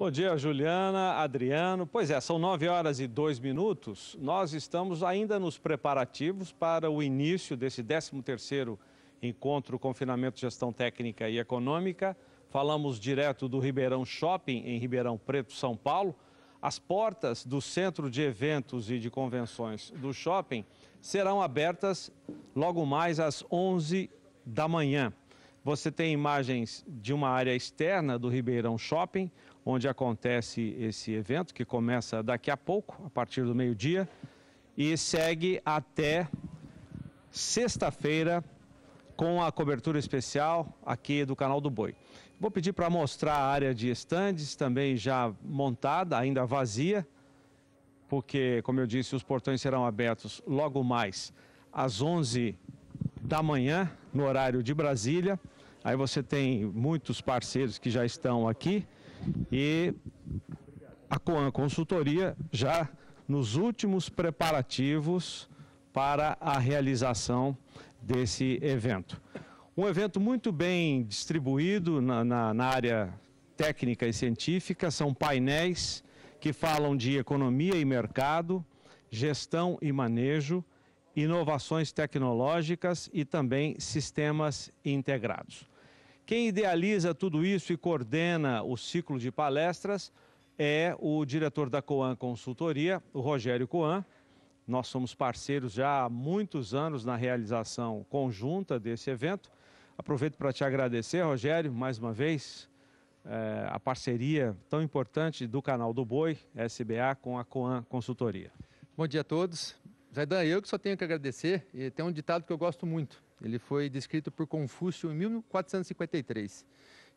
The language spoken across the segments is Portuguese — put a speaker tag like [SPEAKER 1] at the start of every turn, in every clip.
[SPEAKER 1] Bom dia, Juliana, Adriano. Pois é, são nove horas e dois minutos. Nós estamos ainda nos preparativos para o início desse 13º Encontro Confinamento Gestão Técnica e Econômica. Falamos direto do Ribeirão Shopping, em Ribeirão Preto, São Paulo. As portas do Centro de Eventos e de Convenções do shopping serão abertas logo mais às 11 da manhã. Você tem imagens de uma área externa do Ribeirão Shopping, onde acontece esse evento, que começa daqui a pouco, a partir do meio-dia, e segue até sexta-feira com a cobertura especial aqui do canal do Boi. Vou pedir para mostrar a área de estandes também já montada, ainda vazia, porque, como eu disse, os portões serão abertos logo mais às 11 da manhã, no horário de Brasília. Aí você tem muitos parceiros que já estão aqui e a Coan Consultoria já nos últimos preparativos para a realização desse evento. Um evento muito bem distribuído na, na, na área técnica e científica, são painéis que falam de economia e mercado, gestão e manejo, inovações tecnológicas e também sistemas integrados. Quem idealiza tudo isso e coordena o ciclo de palestras é o diretor da Coan Consultoria, o Rogério Coan. Nós somos parceiros já há muitos anos na realização conjunta desse evento. Aproveito para te agradecer, Rogério, mais uma vez, é, a parceria tão importante do canal do Boi, SBA, com a Coan Consultoria.
[SPEAKER 2] Bom dia a todos. Zaidan, eu que só tenho que agradecer e tem um ditado que eu gosto muito. Ele foi descrito por Confúcio em 1453.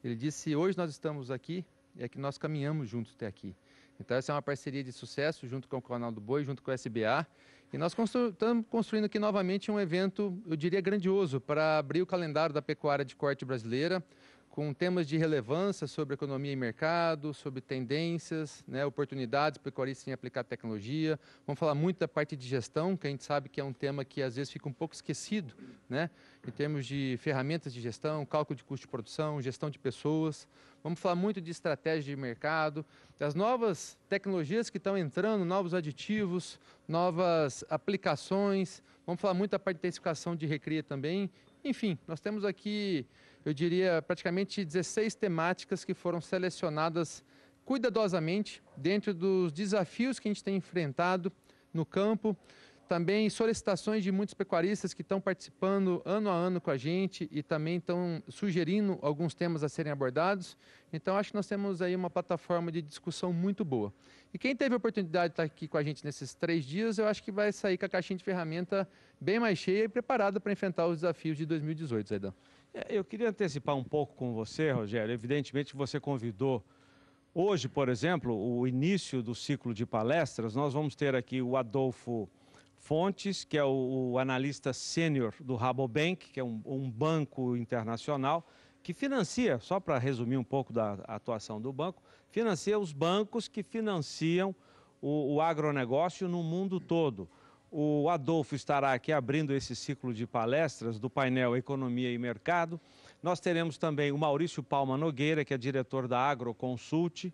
[SPEAKER 2] Ele disse: Hoje nós estamos aqui e é que nós caminhamos juntos até aqui. Então, essa é uma parceria de sucesso junto com o Canal do Boi, junto com o SBA. E nós constru estamos construindo aqui novamente um evento, eu diria, grandioso para abrir o calendário da pecuária de corte brasileira, com temas de relevância sobre economia e mercado, sobre tendências, né, oportunidades para o pecuarista em aplicar tecnologia. Vamos falar muito da parte de gestão, que a gente sabe que é um tema que às vezes fica um pouco esquecido, né, em termos de ferramentas de gestão, cálculo de custo de produção, gestão de pessoas. Vamos falar muito de estratégia de mercado, das novas tecnologias que estão entrando, novos aditivos, novas aplicações. Vamos falar muito da parte de intensificação de recria também. Enfim, nós temos aqui eu diria, praticamente 16 temáticas que foram selecionadas cuidadosamente dentro dos desafios que a gente tem enfrentado no campo. Também solicitações de muitos pecuaristas que estão participando ano a ano com a gente e também estão sugerindo alguns temas a serem abordados. Então, acho que nós temos aí uma plataforma de discussão muito boa. E quem teve a oportunidade de estar aqui com a gente nesses três dias, eu acho que vai sair com a caixinha de ferramenta bem mais cheia e preparada para enfrentar os
[SPEAKER 1] desafios de 2018, Zaidan. É, eu queria antecipar um pouco com você, Rogério. Evidentemente, você convidou. Hoje, por exemplo, o início do ciclo de palestras, nós vamos ter aqui o Adolfo Fontes, que é o, analista sênior do Rabobank, que é um, um banco internacional que financia, só para resumir um pouco da atuação do banco, financia os bancos que financiam o, o agronegócio no mundo todo. O Adolfo estará aqui abrindo esse ciclo de palestras do painel Economia e Mercado. Nós teremos também o Maurício Palma Nogueira, que é diretor da Agroconsult,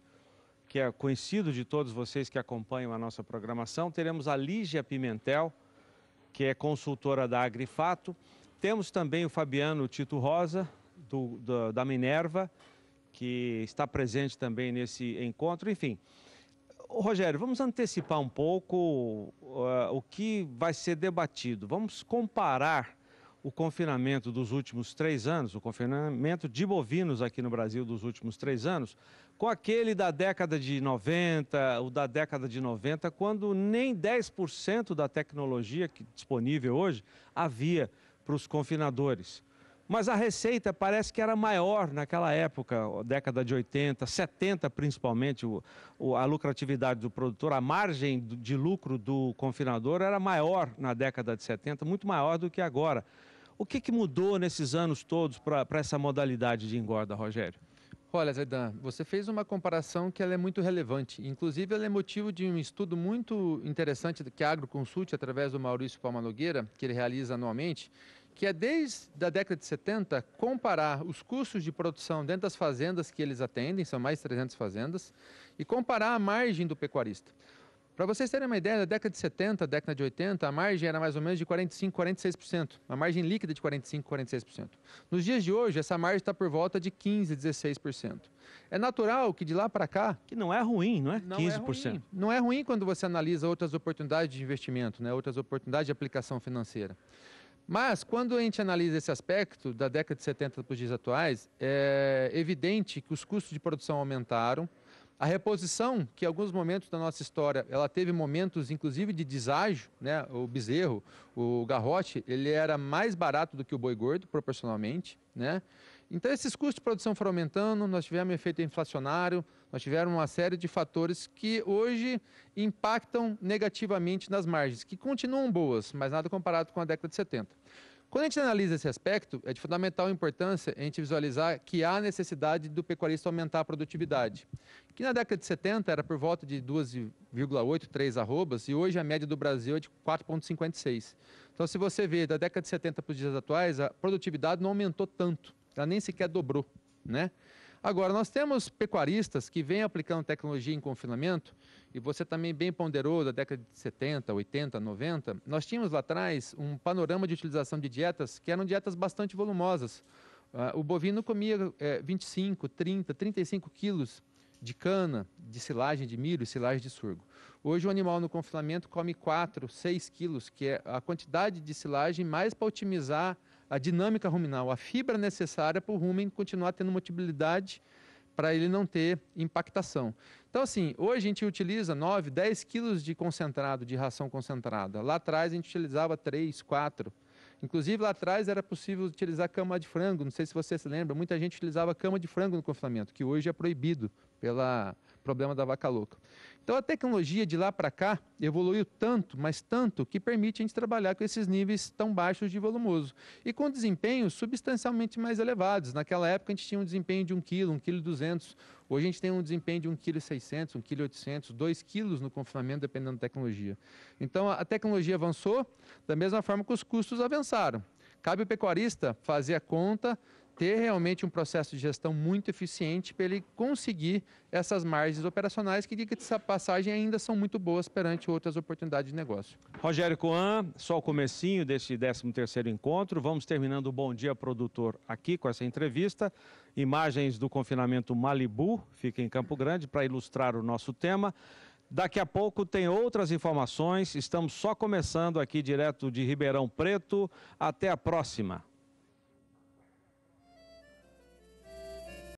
[SPEAKER 1] que é conhecido de todos vocês que acompanham a nossa programação. Teremos a Lígia Pimentel, que é consultora da Agrifato. Temos também o Fabiano Tito Rosa, do, do, da Minerva, que está presente também nesse encontro. Enfim, Rogério, vamos antecipar um pouco uh, o que vai ser debatido. Vamos comparar o confinamento dos últimos três anos, o confinamento de bovinos aqui no Brasil dos últimos três anos, com aquele da década de 90, o da década de 90, quando nem 10% da tecnologia disponível hoje havia para os confinadores. Mas a receita parece que era maior naquela época, década de 80, 70 principalmente, o, o, a lucratividade do produtor, a margem de lucro do confinador era maior na década de 70, muito maior do que agora. O que, que mudou nesses anos todos para essa modalidade de engorda, Rogério? Olha, Zaidan,
[SPEAKER 2] você fez uma comparação que ela é muito relevante. Inclusive, ela é motivo de um estudo muito interessante que a Agroconsult, através do Maurício Palma Nogueira, que ele realiza anualmente, que é desde a década de 70 comparar os custos de produção dentro das fazendas que eles atendem, são mais de 300 fazendas, e comparar a margem do pecuarista. Para vocês terem uma ideia, na década de 70, década de 80, a margem era mais ou menos de 45%, 46%, a margem líquida de 45%, 46%. Nos dias de hoje, essa margem está por volta de 15%, 16%. É natural que de lá para cá... Que não é ruim, não é? Não 15%. É ruim. Não é ruim quando você analisa outras oportunidades de investimento, né? outras oportunidades de aplicação financeira. Mas, quando a gente analisa esse aspecto, da década de 70 para os dias atuais, é evidente que os custos de produção aumentaram. A reposição, que em alguns momentos da nossa história, ela teve momentos, inclusive, de deságio, né? O bezerro, o garrote, ele era mais barato do que o boi gordo, proporcionalmente, né? Então, esses custos de produção foram aumentando, nós tivemos um efeito inflacionário, nós tivemos uma série de fatores que hoje impactam negativamente nas margens, que continuam boas, mas nada comparado com a década de 70. Quando a gente analisa esse aspecto, é de fundamental importância a gente visualizar que há necessidade do pecuarista aumentar a produtividade, que na década de 70 era por volta de 2,8, 3 arrobas, e hoje a média do Brasil é de 4,56. Então, se você vê da década de 70 para os dias atuais, a produtividade não aumentou tanto. Ela nem sequer dobrou, né? Agora, nós temos pecuaristas que vêm aplicando tecnologia em confinamento, e você também bem ponderou da década de 70, 80, 90. Nós tínhamos lá atrás um panorama de utilização de dietas que eram dietas bastante volumosas. Uh, o bovino comia é, 25, 30, 35 quilos de cana, de silagem de milho, silagem de surgo. Hoje o animal no confinamento come 4, 6 quilos, que é a quantidade de silagem mais para otimizar a dinâmica ruminal, a fibra necessária para o rumen continuar tendo motibilidade para ele não ter impactação. Então, assim, hoje a gente utiliza 9, 10 quilos de concentrado, de ração concentrada. Lá atrás a gente utilizava 3, 4. Inclusive, lá atrás era possível utilizar cama de frango. Não sei se você se lembra, muita gente utilizava cama de frango no confinamento, que hoje é proibido pela problema da vaca louca. Então a tecnologia de lá para cá evoluiu tanto, mas tanto, que permite a gente trabalhar com esses níveis tão baixos de volumoso e com desempenhos substancialmente mais elevados. Naquela época a gente tinha um desempenho de 1 kg, 1 kg 200. Hoje a gente tem um desempenho de 1 kg 600, 1 kg 800, 2 kg no confinamento dependendo da tecnologia. Então a tecnologia avançou da mesma forma que os custos avançaram. Cabe o pecuarista fazer a conta, ter realmente um processo de gestão muito eficiente para ele conseguir essas margens operacionais que, diga essa passagem, ainda são muito boas perante outras oportunidades de negócio.
[SPEAKER 1] Rogério Coan, só o comecinho deste 13º encontro. Vamos terminando o Bom Dia Produtor aqui com essa entrevista. Imagens do confinamento Malibu, fica em Campo Grande, para ilustrar o nosso tema. Daqui a pouco tem outras informações. Estamos só começando aqui direto de Ribeirão Preto. Até a próxima.